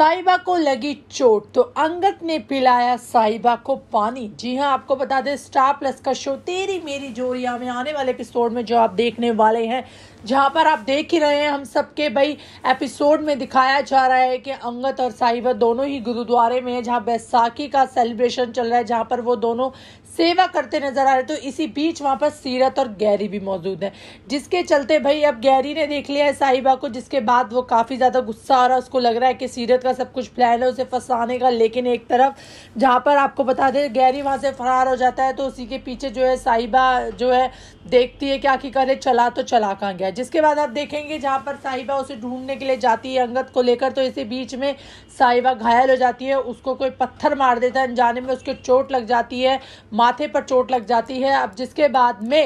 साहिबा को लगी चोट तो अंगत ने पिलाया साहिबा को पानी जी हाँ आपको बता दें स्टार प्लस का शो तेरी मेरी जोरिया में आने वाले एपिसोड में जो आप देखने वाले हैं जहाँ पर आप देख ही रहे हैं हम सबके भाई एपिसोड में दिखाया जा रहा है कि अंगत और साहिबा दोनों ही गुरुद्वारे में है जहाँ बैसाखी का सेलिब्रेशन चल रहा है जहाँ पर वो दोनों सेवा करते नजर आ रहे तो इसी बीच वहाँ पर सीरत और गैरी भी मौजूद है जिसके चलते भाई अब गैरी ने देख लिया है साहिबा को जिसके बाद वो काफ़ी ज़्यादा गुस्सा आ रहा है उसको लग रहा है कि सीरत का का सब कुछ प्लान है उसे फंसाने का लेकिन एक तरफ जहाँ पर आपको बता दें गैरी वहाँ से फरार हो जाता है तो उसी के पीछे जो है साहिबा जो है देखती है कि आखिरकार ये चला तो चला कहाँ गया जिसके बाद आप देखेंगे जहाँ पर साहिबा उसे ढूंढने के लिए जाती है अंगत को लेकर तो इसी बीच में साहिबा घायल हो जाती है उसको कोई पत्थर मार देता है अनजाने में उसके चोट लग जाती है माथे पर चोट लग जाती है अब जिसके बाद में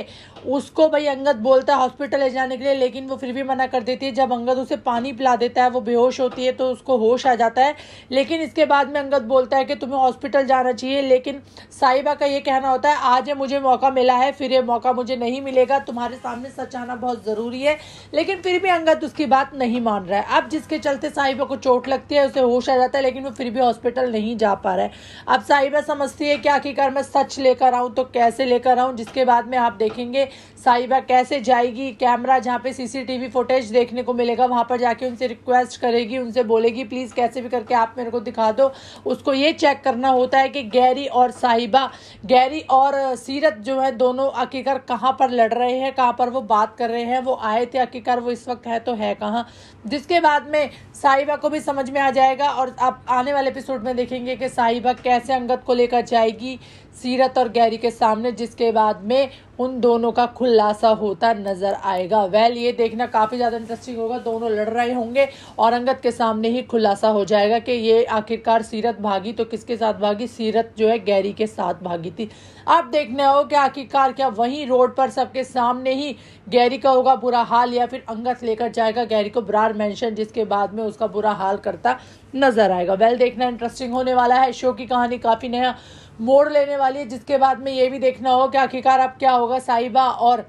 उसको भाई अंगद बोलता है हॉस्पिटल ले जाने के लिए लेकिन वो फिर भी मना कर देती है जब अंगद उसे पानी पिला देता है वो बेहोश होती है तो उसको होश आ जाता है लेकिन इसके बाद में अंगद बोलता है कि तुम्हें हॉस्पिटल जाना चाहिए लेकिन साहिबा का ये कहना होता है आज मुझे मौका मिला है फिर ये मौका मुझे नहीं मिलेगा तुम्हारे सामने सच आना बहुत ज़रूरी है लेकिन फिर भी अंगद उसकी बात नहीं मान रहा है अब जिसके चलते साहिबा को चोट लगती है उसे होश आ जाता है लेकिन वो फिर भी हॉस्पिटल नहीं जा पा रहा है अब साहिबा समझती है कि आखिरकार मैं सच लेकर आऊँ तो कैसे लेकर आऊँ जिसके बाद में आप देखेंगे साहिबा कैसे जाएगी कैमरा जहाँ पे सीसीटीवी फुटेज देखने को मिलेगा वहाँ पर जाके उनसे रिक्वेस्ट करेगी उनसे बोलेगी प्लीज़ कैसे भी करके आप मेरे को दिखा दो उसको ये चेक करना होता है कि गैरी और साहिबा गैरी और सीरत जो है दोनों आखिरकार कहाँ पर लड़ रहे हैं कहाँ पर वो बात कर रहे हैं वो आए थे आखिरकार वो इस वक्त है तो है कहाँ जिसके बाद में साहिबा को भी समझ में आ जाएगा और आप आने वाले एपिसोड में देखेंगे कि साहिबा कैसे अंगत को लेकर जाएगी सीरत और गैरी के सामने जिसके बाद में उन दोनों का का खुलासा होता नजर आएगा वेल ये देखना काफ़ी ज़्यादा इंटरेस्टिंग होगा दोनों लड़ रहे होंगे औरंगत के सामने ही खुलासा हो जाएगा कि ये आखिरकार सीरत भागी तो किसके साथ भागी सीरत जो है गैरी के साथ भागी थी अब देखना हो कि आखिरकार क्या वही रोड पर सबके सामने ही गैरी का होगा बुरा हाल या फिर अंगत लेकर जाएगा गैरी को ब्रार मैंशन जिसके बाद में उसका बुरा हाल करता नजर आएगा वेल देखना इंटरेस्टिंग होने वाला है शो की कहानी काफ़ी नया मोड़ लेने वाली है जिसके बाद में ये भी देखना होगा कि आखिरकार अब क्या होगा साहिबा और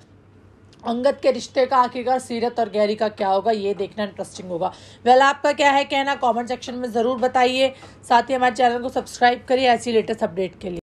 अंगत के रिश्ते का आखिरकार सीरत और गहरी का क्या होगा ये देखना इंटरेस्टिंग होगा वेल आपका क्या है कहना कमेंट सेक्शन में ज़रूर बताइए साथ ही हमारे चैनल को सब्सक्राइब करिए ऐसी लेटेस्ट अपडेट के लिए